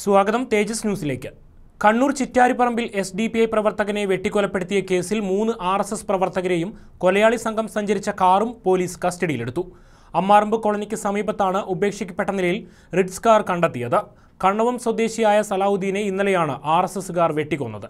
സ്വാഗതം തേജസ് ന്യൂസിലേക്ക് കണ്ണൂർ ചിറ്റാരിപ്പറമ്പിൽ എസ് ഡി പി ഐ പ്രവർത്തകനെ വെട്ടിക്കൊലപ്പെടുത്തിയ കേസിൽ മൂന്ന് ആർ എസ് എസ് പ്രവർത്തകരെയും കൊലയാളി സംഘം സഞ്ചരിച്ച കാറും പോലീസ് കസ്റ്റഡിയിലെടുത്തു അമ്മാറമ്പ് കോളനിക്ക് സമീപത്താണ് ഉപേക്ഷിക്കപ്പെട്ട നിലയിൽ റിഡ്സ് കാർ കണ്ടെത്തിയത് കണ്ണവം സ്വദേശിയായ സലാഹുദ്ദീനെ ഇന്നലെയാണ് ആർ എസ് എസുകാർ വെട്ടിക്കൊന്നത്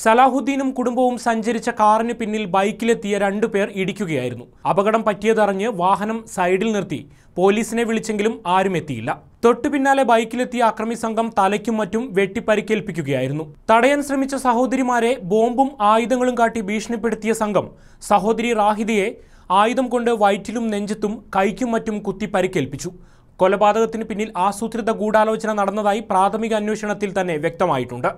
സലാഹുദ്ദീനും കുടുംബവും സഞ്ചരിച്ച കാറിന് പിന്നിൽ ബൈക്കിലെത്തിയ രണ്ടു പേർ ഇടിക്കുകയായിരുന്നു അപകടം പറ്റിയതറിഞ്ഞ് വാഹനം സൈഡിൽ നിർത്തി പോലീസിനെ വിളിച്ചെങ്കിലും ആരും എത്തിയില്ല തൊട്ടു പിന്നാലെ ബൈക്കിലെത്തിയ അക്രമി സംഘം തലയ്ക്കും മറ്റും വെട്ടിപ്പരിക്കേൽപ്പിക്കുകയായിരുന്നു തടയാൻ ശ്രമിച്ച സഹോദരിമാരെ ബോംബും ആയുധങ്ങളും കാട്ടി ഭീഷണിപ്പെടുത്തിയ സംഘം സഹോദരി റാഹിദയെ ആയുധം കൊണ്ട് വയറ്റിലും നെഞ്ചത്തും കൈക്കും മറ്റും കുത്തി പരിക്കേൽപ്പിച്ചു കൊലപാതകത്തിന് പിന്നിൽ ആസൂത്രിത ഗൂഢാലോചന നടന്നതായി പ്രാഥമിക അന്വേഷണത്തിൽ തന്നെ വ്യക്തമായിട്ടുണ്ട്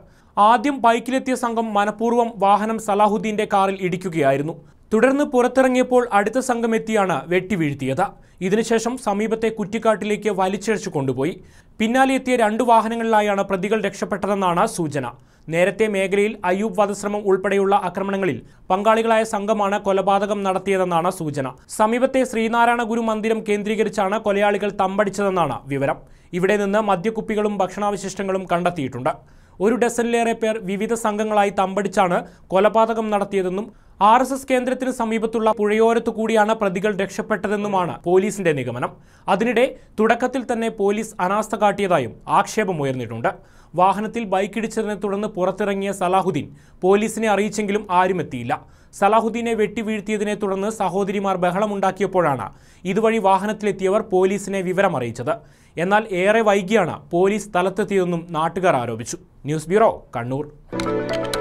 ആദ്യം ബൈക്കിലെത്തിയ സംഘം മനഃപൂർവ്വം വാഹനം സലാഹുദ്ദീന്റെ കാറിൽ ഇടിക്കുകയായിരുന്നു തുടർന്ന് പുറത്തിറങ്ങിയപ്പോൾ അടുത്ത സംഘം എത്തിയാണ് വെട്ടിവീഴ്ത്തിയത് ഇതിനുശേഷം സമീപത്തെ കുറ്റിക്കാട്ടിലേക്ക് വലിച്ചിഴച്ചു കൊണ്ടുപോയി പിന്നാലെ എത്തിയ രണ്ട് വാഹനങ്ങളിലായാണ് പ്രതികൾ രക്ഷപ്പെട്ടതെന്നാണ് സൂചന നേരത്തെ മേഖലയിൽ അയ്യൂബ് വധശ്രമം ഉൾപ്പെടെയുള്ള ആക്രമണങ്ങളിൽ പങ്കാളികളായ സംഘമാണ് കൊലപാതകം നടത്തിയതെന്നാണ് സൂചന സമീപത്തെ ശ്രീനാരായണ ഗുരു മന്ദിരം കേന്ദ്രീകരിച്ചാണ് കൊലയാളികൾ തമ്പടിച്ചതെന്നാണ് വിവരം ഇവിടെ നിന്ന് മദ്യക്കുപ്പികളും ഭക്ഷണാവശിഷ്ടങ്ങളും കണ്ടെത്തിയിട്ടുണ്ട് ഒരു ഡസനിലേറെ പേർ വിവിധ സംഘങ്ങളായി തമ്പടിച്ചാണ് കൊലപാതകം നടത്തിയതെന്നും ആർ എസ് എസ് കേന്ദ്രത്തിന് സമീപത്തുള്ള പുഴയോരത്തു കൂടിയാണ് പ്രതികൾ രക്ഷപ്പെട്ടതെന്നുമാണ് പോലീസിന്റെ നിഗമനം അതിനിടെ തുടക്കത്തിൽ തന്നെ പോലീസ് അനാസ്ഥ കാട്ടിയതായും ആക്ഷേപം ഉയർന്നിട്ടുണ്ട് വാഹനത്തിൽ ബൈക്കിടിച്ചതിനെ തുടർന്ന് പുറത്തിറങ്ങിയ സലാഹുദ്ദീൻ പോലീസിനെ അറിയിച്ചെങ്കിലും ആരും എത്തിയില്ല സലാഹുദ്ദീനെ വെട്ടിവീഴ്ത്തിയതിനെ തുടർന്ന് സഹോദരിമാർ ബഹളമുണ്ടാക്കിയപ്പോഴാണ് ഇതുവഴി വാഹനത്തിലെത്തിയവർ പോലീസിനെ വിവരമറിയിച്ചത് എന്നാൽ ഏറെ വൈകിയാണ് പോലീസ് സ്ഥലത്തെത്തിയതെന്നും നാട്ടുകാർ ആരോപിച്ചു ന്യൂസ് ബ്യൂറോ കണ്ണൂർ